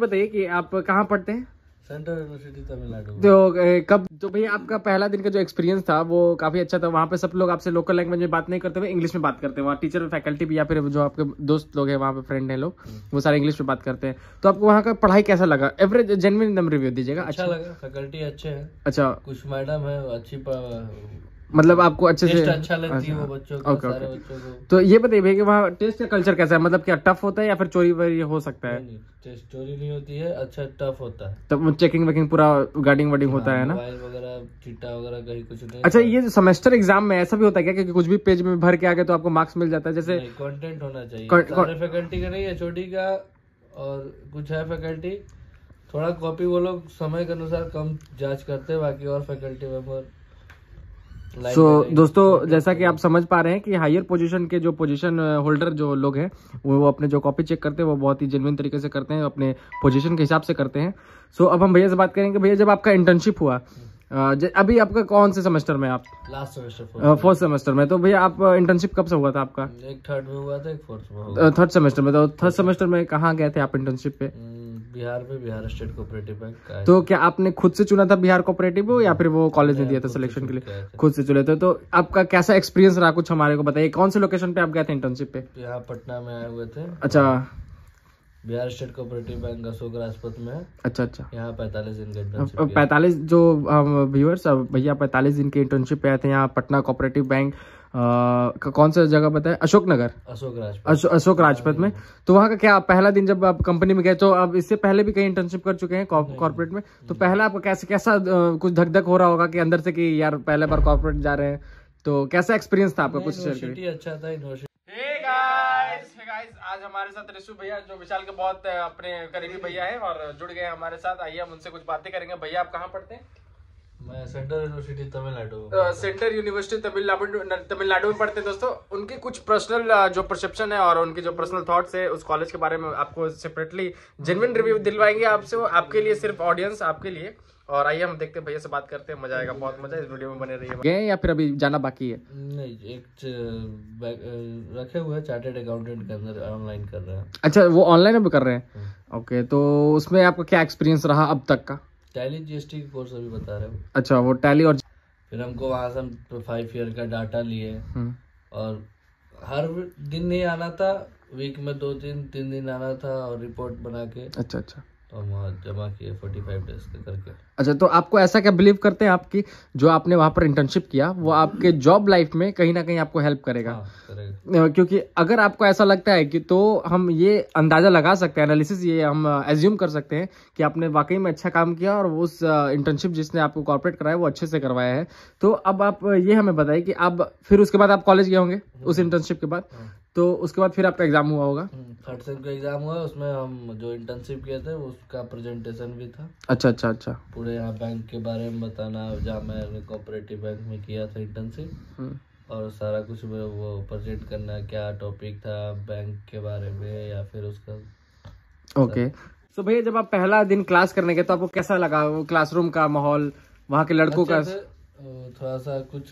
बताइए कि आप कहाँ पढ़ते हैं सेंट्रल यूनिवर्सिटी तमिलनाडु तो कब तो भैया आपका पहला दिन का जो एक्सपीरियंस था वो काफी अच्छा था वहाँ पे सब लोग आपसे लोकल लैंग्वेज में बात नहीं करते हुए इंग्लिश में बात करते हैं वहाँ टीचर और फैकल्टी भी या फिर जो आपके दोस्त लोग हैं वहाँ पे फ्रेंड हैं लोग हम्म। वो सारे इंग्लिश में बात करते हैं तो आपको वहाँ का पढ़ाई कैसा लगा एवरेज जेनविन रिव्यू दीजिएगा अच्छा, अच्छा लगा फैकल्टी अच्छे है अच्छा कुछ मैडम है अच्छी मतलब आपको अच्छे से अच्छा लगती है अच्छा। वो बच्चों को तो ये बताइए कि वहाँ टेस्ट का कल्चर कैसा है मतलब क्या टफ होता है या फिर चोरी वरी हो सकता है टेस्ट चोरी नहीं होती है अच्छा टफ होता है तो चेकिंग वेकिंग पूरा गार्डिंग हाँ, वार्डिंग होता है ना वगैरह चिट्टा वगैरह कहीं कुछ नहीं अच्छा ये सेमेस्टर एग्जाम में ऐसा भी होता है क्या क्योंकि कुछ भी पेज में भर के आगे तो आपको मार्क्स मिल जाता है जैसे कॉन्टेंट होना चाहिए फैकल्टी का नहीं है छोटी का और कुछ है फैकल्टी थोड़ा कॉपी वो लोग समय के अनुसार कम जांच करते हैं बाकी और faculty member so so, uh, दोस्तों जैसा कि आप समझ पा रहे हैं कि हायर पोजीशन के जो पोजीशन होल्डर uh, जो लोग हैं वो, वो अपने जो कॉपी चेक करते हैं वो बहुत ही जेनविन तरीके से करते हैं अपने पोजीशन के हिसाब से करते हैं सो so, अब हम भैया से बात करेंगे भैया जब आपका इंटर्नशिप हुआ uh, अभी आपका कौन से सेमेस्टर में आप लास्ट फोर्थ सेमेस्टर में तो भैया आप इंटर्नशिप कब से हुआ था आपका एक थर्ड में हुआ था एक फोर्थ में थर्ड सेमेस्टर में तो थर्ड सेमेस्टर में कहाँ गए थे आप इंटर्नशिप पे hmm, बिहार में बिहार स्टेट कोऑपरेटिव बैंक का तो क्या आपने खुद से चुना था बिहार कोऑपरेटिव या फिर वो कॉलेज ने दिया था सिलेक्शन के लिए खुद से चुने थे तो आपका कैसा एक्सपीरियंस रहा कुछ हमारे को बताइए कौन से लोकेशन पे आप गए थे इंटर्नशिप पे यहाँ पटना में आए हुए थे अच्छा Bihar state cooperative bank Ashok Rajpath में अच्छा अच्छा यहाँ पैतालीस दिन का पैतालीस जो व्यूअर्स भैया पैंतालीस दिन के इंटर्नशिप पे आए थे यहाँ पटना कोऑपरेटिव बैंक कौन सा जगह है अशोक नगर अशोक राजपथ अशोक राजपथ में तो वहाँ का क्या पहला दिन जब आप कंपनी में गए तो अब इससे पहले भी कहीं इंटर्नशिप कर चुके हैं कॉर्पोरेट में तो पहला आपको कैसे कैसा कुछ धक धक हो रहा होगा कि अंदर से कि यार पहले बार कॉर्पोरेट जा रहे हैं तो कैसा एक्सपीरियंस था आपका कुछ अच्छा था आज हमारे साथ रिशु भैया जो विशाल के बहुत अपने करीबी भैया हैं और जुड़ गए हमारे साथ आइए हम उनसे कुछ बातें करेंगे भैया आप कहाँ पढ़ते हैं सेंट्रल यूनिवर्सिटी तमिलनाडु तमिलनाडु में पढ़ते हैं दोस्तों उनके कुछ पर्सनल uh, जो परसेप्शन है और उनके जो पर्सनल थॉट्स है उस कॉलेज के बारे में आपको सेपरेटली जेनविन रिव्यू दिलवाएंगे आपसे वो आपके लिए सिर्फ ऑडियंस आपके लिए और आइए हम देखते हैं भैया से बात करते हैं मजा आएगा बहुत मजा इस वीडियो में बने रही है गए या फिर अभी जाना बाकी है नहीं एक रखे हुए चार्टेड अकाउंटेंट के अंदर ऑनलाइन कर रहे हैं अच्छा वो ऑनलाइन अब कर रहे हैं ओके हाँ। तो उसमें आपका क्या एक्सपीरियंस रहा अब तक का टैली जीएसटी के कोर्स अभी बता रहे हो अच्छा वो टैली और फिर हमको वहां से हम फाइव ईयर का डाटा लिए हम्म। और हर दिन नहीं आना था वीक में दो दिन तीन दिन आना था और रिपोर्ट बना के अच्छा अच्छा जमा किए फोर्टी फाइव डेज करके अच्छा तो आपको ऐसा क्या बिलीव करते हैं आपकी जो आपने वहाँ पर इंटर्नशिप किया वो हाँ। आपके जॉब लाइफ में कहीं ना कहीं आपको हेल्प करेगा हाँ, करेगा क्योंकि अगर आपको ऐसा लगता है कि तो हम ये अंदाज़ा लगा सकते हैं एनालिसिस ये हम एज्यूम कर सकते हैं कि आपने वाकई में अच्छा काम किया और उस इंटर्नशिप जिसने आपको कॉपरेट कराया वो अच्छे से करवाया है तो अब आप ये हमें बताइए कि अब फिर उसके बाद आप कॉलेज गए होंगे हाँ। उस इंटर्नशिप के बाद हाँ। तो उसके बाद फिर आपका एग्ज़ाम हुआ होगा थर्ड सेम हम्म, का एग्ज़ाम हुआ उसमें हम जो इंटर्नशिप किए थे उस का प्रेजेंटेशन भी था अच्छा अच्छा अच्छा पूरे यहाँ बैंक के बारे में बताना जहाँ मैंने कोऑपरेटिव बैंक में किया था इंटर्नशिप हम्म। और सारा कुछ वो प्रेजेंट करना क्या टॉपिक था बैंक के बारे में या फिर उसका ओके सो भैया जब आप पहला दिन क्लास करने गए तो आपको कैसा लगा वो क्लासरूम का माहौल वहाँ के लड़कों का थोड़ा सा कुछ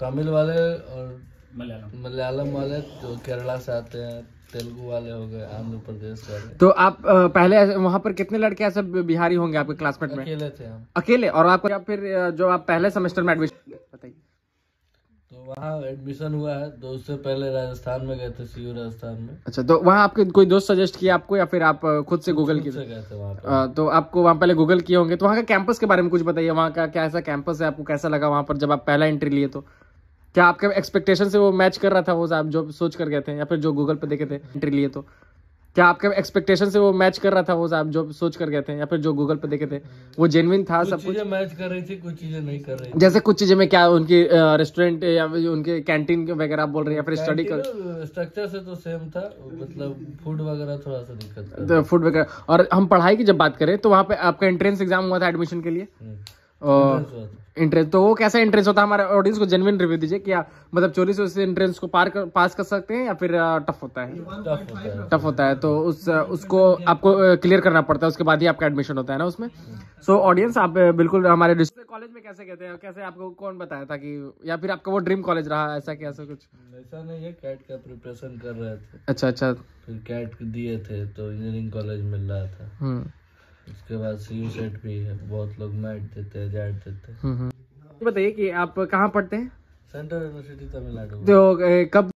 तमिल वाले और मलयालम मलयालम वाले जो केरला से आते हैं तेलुगु वाले हो गए आंध्र प्रदेश वाले तो आप पहले वहाँ पर कितने लड़के ऐसे बिहारी होंगे आपके क्लासमेट में अकेले थे हम अकेले और आप फिर जो आप पहले सेमेस्टर में एडमिशन बताइए तो वहाँ एडमिशन हुआ है तो उससे पहले राजस्थान में गए थे सीयू राजस्थान में अच्छा तो वहाँ आपके कोई दोस्त सजेस्ट किया आपको या फिर आप खुद से गूगल किए थे तो आपको वहाँ पहले गूगल किए होंगे तो वहाँ का कैंपस के बारे में कुछ बताइए वहाँ का कैसा कैंपस है आपको कैसा लगा वहाँ पर जब आप पहला एंट्री लिए तो क्या आपके एक्सपेक्टेशन से वो मैच कर रहा था वो आप जो सोच कर गए थे या फिर जो गूगल पे देखे थे एंट्री लिए तो क्या आपके एक्सपेक्टेशन से वो मैच कर रहा था वो जो सोच कर गए थे या फिर जो गूगल पे देखे थे वो जेनविन था सब कुछ मैच कर रही थी कुछ चीजें नहीं कर रही जैसे कुछ चीजें में क्या उनकी रेस्टोरेंट या उनके कैंटीन वगैरह बोल रहे हैं या फिर स्टडी कर स्ट्रक्चर से तो सेम था मतलब फूड वगैरह थोड़ा सा दिक्कत फूड तो वगैरह और हम पढ़ाई की जब बात करें तो वहाँ पे आपका एंट्रेंस एग्जाम हुआ था एडमिशन के लिए हम्म। इंट्रेंस तो वो कैसा इंट्रेंस होता है हमारे ऑडियंस को जेनविन रिव्यू दीजिए क्या मतलब चोरी से उस इंटरेस्ट को पार कर, पास कर सकते हैं या फिर टफ होता है टफ होता है तो उस उसको आपको क्लियर करना पड़ता है उसके बाद ही आपका एडमिशन होता है ना उसमें सो ऑडियंस आप बिल्कुल हमारे कॉलेज में कैसे कहते हैं कैसे आपको कौन बताया था कि या फिर आपका वो ड्रीम कॉलेज रहा ऐसा क्या ऐसा कुछ ऐसा नहीं है कैट का प्रिपरेशन कर रहे थे अच्छा अच्छा फिर कैट दिए थे तो इंजीनियरिंग कॉलेज मिल रहा था हम्म। उसके बाद सी यू सेट भी है बहुत लोग मैट देते हैं जैट देते हैं हम्म, हम्म। बताइए कि आप कहाँ पढ़ते हैं सेंट्रल यूनिवर्सिटी तमिलनाडु तो कब